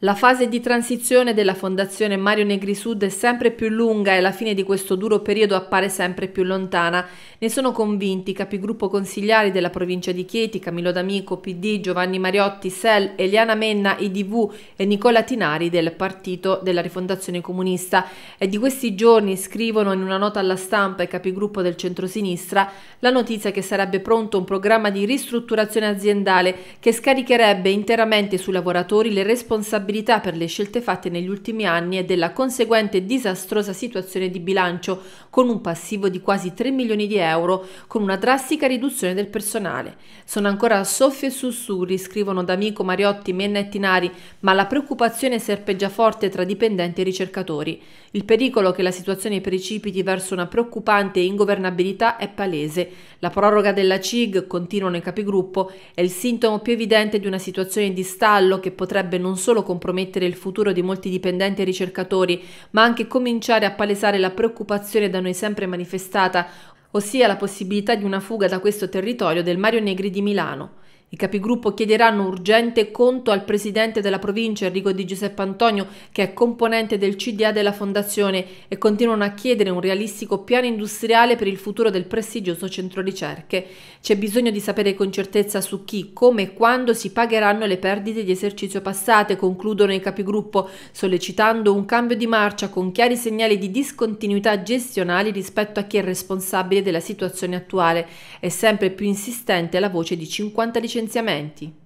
La fase di transizione della Fondazione Mario Negri Sud è sempre più lunga e la fine di questo duro periodo appare sempre più lontana. Ne sono convinti i capigruppo consigliari della provincia di Chieti, Camillo D'Amico, PD, Giovanni Mariotti, Sel, Eliana Menna, IDV e Nicola Tinari del Partito della Rifondazione Comunista. È di questi giorni scrivono in una nota alla stampa i capigruppo del centrosinistra la notizia che sarebbe pronto un programma di ristrutturazione aziendale che scaricherebbe interamente sui lavoratori le responsabilità responsabilità per le scelte fatte negli ultimi anni e della conseguente disastrosa situazione di bilancio, con un passivo di quasi 3 milioni di euro, con una drastica riduzione del personale. Sono ancora soffi e sussurri, scrivono D'Amico, Mariotti, Menna e Tinari, ma la preoccupazione serpeggia forte tra dipendenti e ricercatori. Il pericolo che la situazione precipiti verso una preoccupante ingovernabilità è palese. La proroga della CIG, continuano i capigruppo, è il sintomo più evidente di una situazione di stallo che potrebbe non solo comportare compromettere il futuro di molti dipendenti e ricercatori, ma anche cominciare a palesare la preoccupazione da noi sempre manifestata, ossia la possibilità di una fuga da questo territorio del Mario Negri di Milano. I capigruppo chiederanno urgente conto al presidente della provincia Enrico Di Giuseppe Antonio, che è componente del CDA della fondazione, e continuano a chiedere un realistico piano industriale per il futuro del prestigioso centro ricerche. C'è bisogno di sapere con certezza su chi, come e quando si pagheranno le perdite di esercizio passate, concludono i capigruppo, sollecitando un cambio di marcia con chiari segnali di discontinuità gestionali rispetto a chi è responsabile della situazione attuale. È sempre più insistente la voce di 50 licenziati licenziamenti.